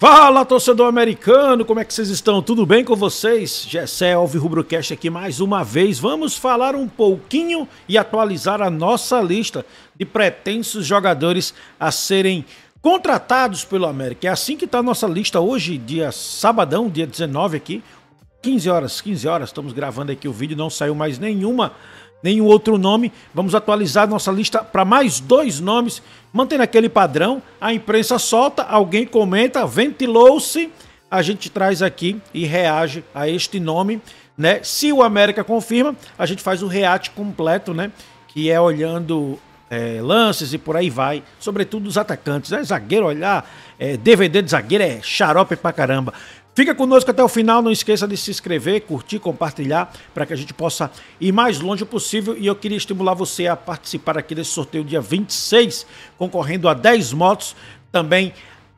Fala, torcedor americano, como é que vocês estão? Tudo bem com vocês? Gessé Alves Rubrocast aqui mais uma vez. Vamos falar um pouquinho e atualizar a nossa lista de pretensos jogadores a serem contratados pelo América. É assim que está a nossa lista hoje, dia sabadão, dia 19 aqui. 15 horas, 15 horas, estamos gravando aqui o vídeo, não saiu mais nenhuma, nenhum outro nome. Vamos atualizar nossa lista para mais dois nomes, mantendo aquele padrão. A imprensa solta, alguém comenta, ventilou-se, a gente traz aqui e reage a este nome, né? Se o América confirma, a gente faz o reate completo, né? Que é olhando é, lances e por aí vai, sobretudo os atacantes, né? Zagueiro olhar, é, DVD de zagueiro é xarope pra caramba. Fica conosco até o final, não esqueça de se inscrever, curtir, compartilhar, para que a gente possa ir mais longe possível. E eu queria estimular você a participar aqui desse sorteio dia 26, concorrendo a 10 motos, também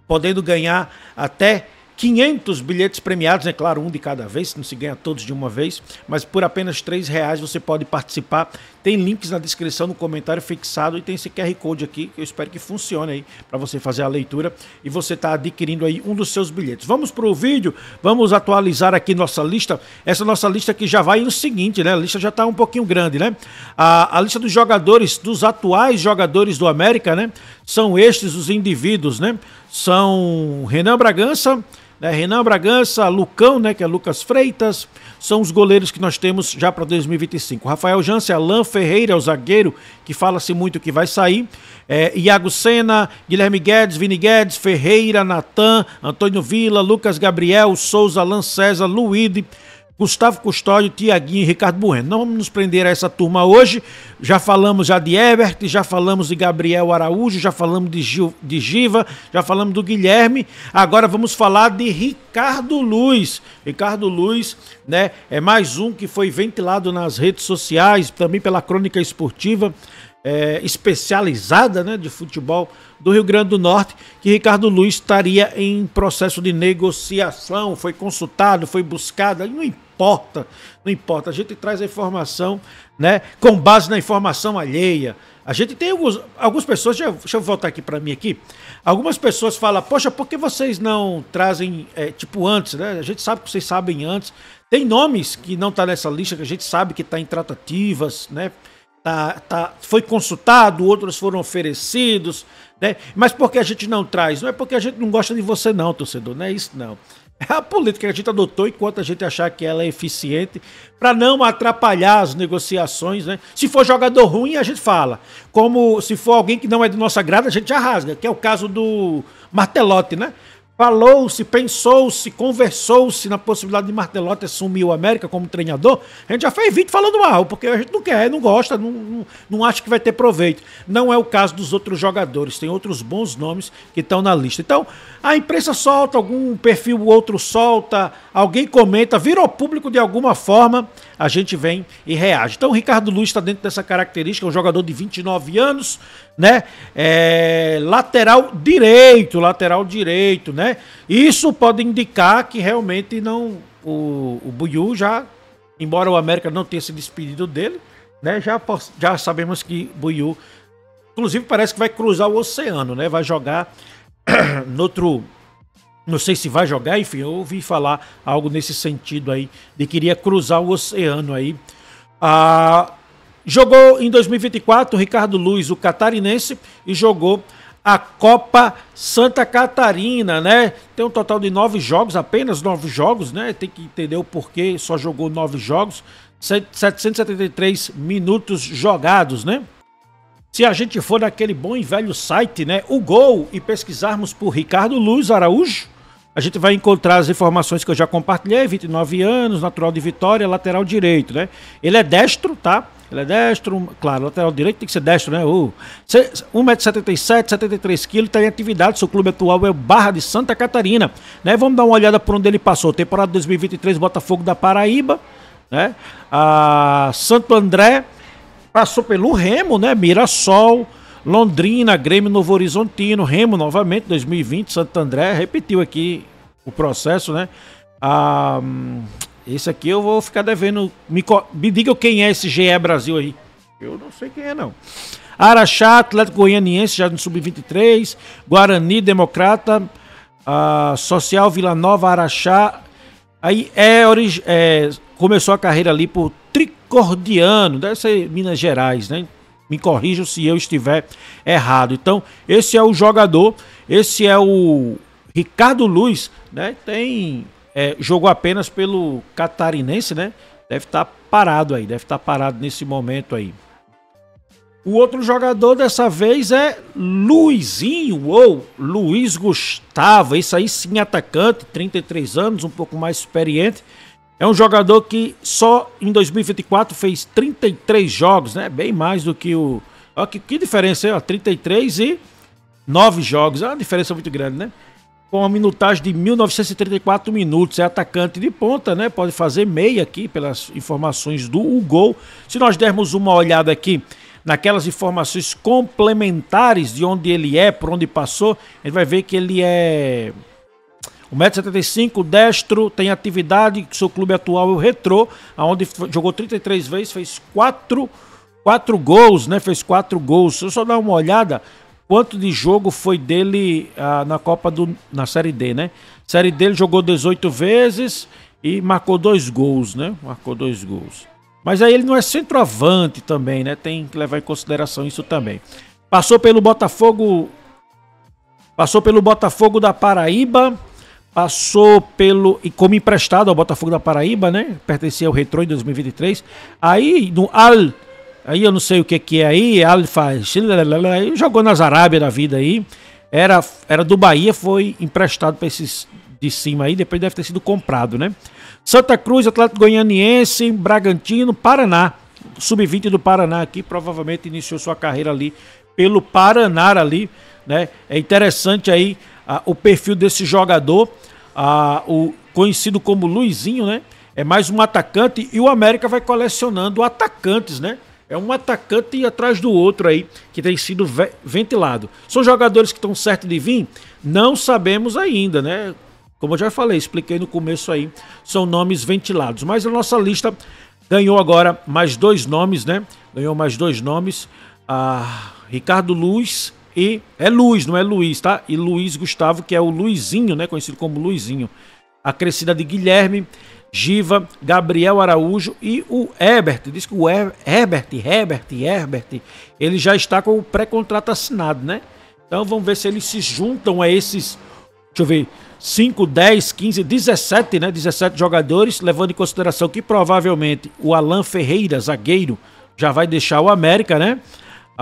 podendo ganhar até 500 bilhetes premiados, é claro, um de cada vez, não se ganha todos de uma vez, mas por apenas R$ reais você pode participar. Tem links na descrição, no comentário fixado e tem esse QR Code aqui, que eu espero que funcione aí para você fazer a leitura e você está adquirindo aí um dos seus bilhetes. Vamos para o vídeo, vamos atualizar aqui nossa lista. Essa nossa lista que já vai no seguinte, né? A lista já está um pouquinho grande, né? A, a lista dos jogadores, dos atuais jogadores do América, né? São estes os indivíduos, né? São Renan Bragança, né? Renan Bragança, Lucão, né, que é Lucas Freitas, são os goleiros que nós temos já para 2025. Rafael Jansen, Alain Ferreira, o zagueiro, que fala-se muito que vai sair. É, Iago Sena, Guilherme Guedes, Vini Guedes, Ferreira, Natan, Antônio Vila, Lucas Gabriel, Souza, Alain César, Luíde, Gustavo Custódio, Tiaguinho e Ricardo Bueno. Não vamos nos prender a essa turma hoje. Já falamos já de Ebert, já falamos de Gabriel Araújo, já falamos de, Gil, de Giva, já falamos do Guilherme. Agora vamos falar de Ricardo Luz. Ricardo Luz, né, é mais um que foi ventilado nas redes sociais, também pela crônica esportiva. É, especializada né, de futebol do Rio Grande do Norte, que Ricardo Luiz estaria em processo de negociação, foi consultado, foi buscado, não importa importa, não importa. A gente traz a informação, né, com base na informação alheia. A gente tem alguns, algumas pessoas, já deixa eu voltar aqui para mim aqui. Algumas pessoas falam, poxa, por que vocês não trazem, é, tipo, antes, né? A gente sabe que vocês sabem antes. Tem nomes que não tá nessa lista, que a gente sabe que tá em tratativas, né? Tá, tá, foi consultado, outros foram oferecidos, né? Mas por que a gente não traz? Não é porque a gente não gosta de você, não, torcedor, não é isso, não. É a política que a gente adotou enquanto a gente achar que ela é eficiente para não atrapalhar as negociações, né? Se for jogador ruim, a gente fala. Como se for alguém que não é do nosso agrado, a gente já rasga, que é o caso do Martelotti, né? Falou-se, pensou-se, conversou-se na possibilidade de Martelotti assumir o América como treinador. A gente já fez vídeo falando mal, porque a gente não quer, não gosta, não, não, não acha que vai ter proveito. Não é o caso dos outros jogadores, tem outros bons nomes que estão na lista. Então, a imprensa solta, algum perfil outro solta, alguém comenta, vira público de alguma forma a gente vem e reage. Então o Ricardo Luiz está dentro dessa característica, é um jogador de 29 anos, né? É, lateral direito, lateral direito, né? Isso pode indicar que realmente não. O, o Buiu já, embora o América não tenha se despedido dele, né? Já, já sabemos que Buiu, inclusive, parece que vai cruzar o oceano, né? Vai jogar no outro, não sei se vai jogar, enfim, eu ouvi falar algo nesse sentido aí, de que iria cruzar o oceano aí. Ah, jogou em 2024 Ricardo Luiz, o catarinense, e jogou a Copa Santa Catarina, né? Tem um total de nove jogos, apenas nove jogos, né? Tem que entender o porquê só jogou nove jogos, 773 minutos jogados, né? Se a gente for naquele bom e velho site, né? O Gol e pesquisarmos por Ricardo Luiz Araújo, a gente vai encontrar as informações que eu já compartilhei, 29 anos, natural de Vitória, lateral direito, né? Ele é destro, tá? Ele é destro, claro, lateral direito tem que ser destro, né? Uh, 1,77m, 73kg, está em atividade. Seu clube atual é o Barra de Santa Catarina. Né? Vamos dar uma olhada por onde ele passou. Temporada 2023, Botafogo da Paraíba, né? Ah, Santo André, passou pelo Remo, né? Mirassol, Londrina, Grêmio Novo Horizontino, Remo novamente, 2020, Santo André, repetiu aqui o processo, né? Ah, hum, esse aqui eu vou ficar devendo. Me, me digam quem é esse GE Brasil aí. Eu não sei quem é, não. Araxá, Atlético Goianiense, já no Sub-23. Guarani, Democrata. Ah, Social Vila Nova, Araxá. Aí é, é, começou a carreira ali por Tricordiano, deve ser Minas Gerais, né? Me corrijam se eu estiver errado. Então, esse é o jogador, esse é o Ricardo Luiz, né? Tem é, jogou apenas pelo catarinense, né? Deve estar tá parado aí, deve estar tá parado nesse momento aí. O outro jogador dessa vez é Luizinho ou Luiz Gustavo, isso aí sim atacante, 33 anos, um pouco mais experiente. É um jogador que só em 2024 fez 33 jogos, né? Bem mais do que o. Olha que, que diferença aí, 33 e 9 jogos. É uma diferença muito grande, né? Com uma minutagem de 1934 minutos. É atacante de ponta, né? Pode fazer meia aqui pelas informações do gol. Se nós dermos uma olhada aqui naquelas informações complementares de onde ele é, por onde passou, a gente vai ver que ele é 1,75m, destro, tem atividade, seu clube atual é o Retrô, onde jogou 33 vezes, fez 4, 4 gols, né? Fez 4 gols. Se eu só dar uma olhada, quanto de jogo foi dele ah, na Copa do. na Série D, né? Série D ele jogou 18 vezes e marcou dois gols, né? Marcou dois gols. Mas aí ele não é centroavante também, né? Tem que levar em consideração isso também. Passou pelo Botafogo. Passou pelo Botafogo da Paraíba, passou pelo. e como emprestado ao Botafogo da Paraíba, né? Pertencia ao Retro em 2023. Aí no Al. Aí eu não sei o que, é que é aí, Al faz. Jogou na Arábia da vida aí. Era, era do Bahia, foi emprestado para esses de cima aí, depois deve ter sido comprado, né? Santa Cruz, Atlético Goianiense, Bragantino, Paraná. Sub-20 do Paraná aqui, provavelmente iniciou sua carreira ali pelo Paraná ali, né? É interessante aí ah, o perfil desse jogador, ah, o conhecido como Luizinho, né? É mais um atacante e o América vai colecionando atacantes, né? É um atacante atrás do outro aí que tem sido ve ventilado. São jogadores que estão certos de vir? Não sabemos ainda, né? Como eu já falei, expliquei no começo aí, são nomes ventilados. Mas a nossa lista ganhou agora mais dois nomes, né? Ganhou mais dois nomes. Ah, Ricardo Luz e é Luiz, não é Luiz, tá? E Luiz Gustavo, que é o Luizinho, né? Conhecido como Luizinho. A crescida de Guilherme, Giva, Gabriel Araújo e o Herbert. Diz que o Her Herbert, Herbert, Herbert, ele já está com o pré-contrato assinado, né? Então vamos ver se eles se juntam a esses, deixa eu ver, 5, 10, 15, 17, né? 17 jogadores, levando em consideração que provavelmente o Alan Ferreira, zagueiro, já vai deixar o América, né?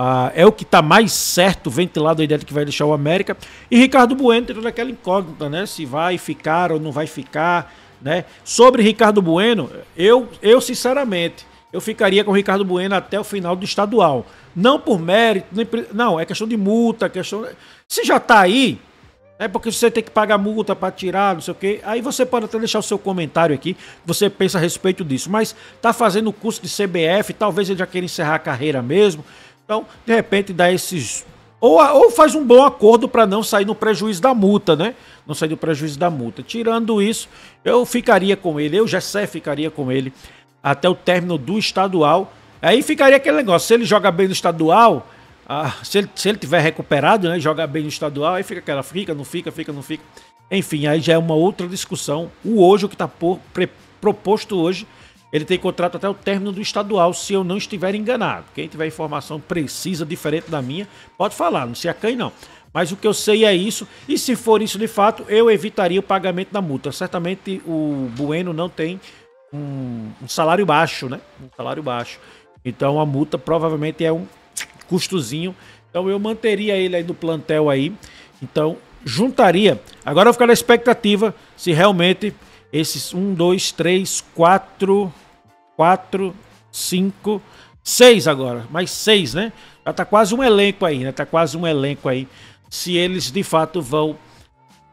Ah, é o que está mais certo ventilado a ideia de que vai deixar o América. E Ricardo Bueno entra naquela incógnita, né? Se vai ficar ou não vai ficar, né? Sobre Ricardo Bueno, eu, eu sinceramente, eu ficaria com Ricardo Bueno até o final do estadual. Não por mérito, nem, não, é questão de multa, é questão... Se já está aí, é porque você tem que pagar multa para tirar, não sei o quê. Aí você pode até deixar o seu comentário aqui, você pensa a respeito disso. Mas está fazendo curso de CBF, talvez ele já queira encerrar a carreira mesmo. Então, de repente, dá esses. Ou, ou faz um bom acordo para não sair no prejuízo da multa, né? Não sair do prejuízo da multa. Tirando isso, eu ficaria com ele, eu, Gessé, ficaria com ele até o término do estadual. Aí ficaria aquele negócio: se ele joga bem no estadual, ah, se, ele, se ele tiver recuperado, né? Joga bem no estadual, aí fica aquela fica, não fica, fica, não fica. Enfim, aí já é uma outra discussão. O hoje, o que está proposto hoje, ele tem contrato até o término do estadual, se eu não estiver enganado. Quem tiver informação precisa, diferente da minha, pode falar, não se acanhe não. Mas o que eu sei é isso, e se for isso de fato, eu evitaria o pagamento da multa. Certamente o Bueno não tem um, um salário baixo, né? Um salário baixo. Então a multa provavelmente é um custozinho. Então eu manteria ele aí no plantel aí. Então juntaria. Agora eu vou ficar na expectativa se realmente esses um, dois, três, quatro quatro, cinco, seis agora. Mais seis, né? Já tá quase um elenco aí, né? Tá quase um elenco aí. Se eles de fato vão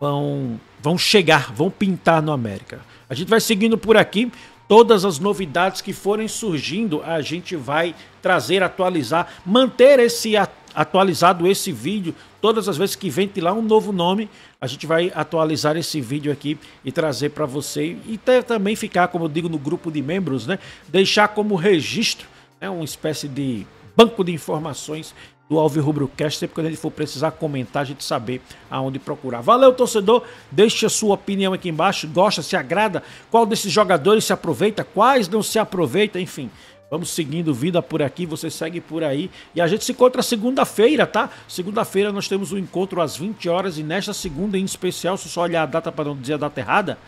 vão vão chegar, vão pintar no América. A gente vai seguindo por aqui. Todas as novidades que forem surgindo, a gente vai trazer, atualizar, manter esse atualizado esse vídeo. Todas as vezes que ventilar um novo nome, a gente vai atualizar esse vídeo aqui e trazer para você. E ter, também ficar, como eu digo, no grupo de membros, né? Deixar como registro, né? uma espécie de banco de informações do Alves Rubrocast, sempre a ele for precisar comentar, a gente saber aonde procurar. Valeu, torcedor! Deixe a sua opinião aqui embaixo. Gosta, se agrada? Qual desses jogadores se aproveita? Quais não se aproveita? Enfim, Vamos seguindo vida por aqui, você segue por aí. E a gente se encontra segunda-feira, tá? Segunda-feira nós temos um encontro às 20 horas e nesta segunda em especial, se só olhar a data para não dizer a data errada,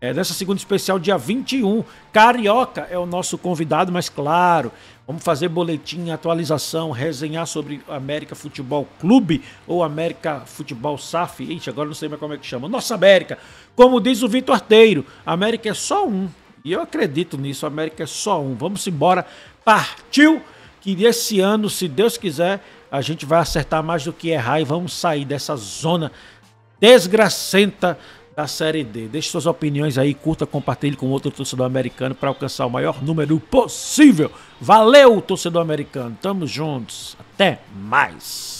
é nessa segunda especial, dia 21, Carioca é o nosso convidado, mas claro, vamos fazer boletim, atualização, resenhar sobre América Futebol Clube ou América Futebol SAF. Ixi, agora não sei mais como é que chama. Nossa América! Como diz o Vitor Arteiro, América é só um. E eu acredito nisso, a América é só um. Vamos embora. Partiu! Que esse ano, se Deus quiser, a gente vai acertar mais do que errar e vamos sair dessa zona desgracenta da Série D. Deixe suas opiniões aí, curta, compartilhe com outro torcedor americano para alcançar o maior número possível. Valeu, torcedor americano. Tamo juntos. Até mais.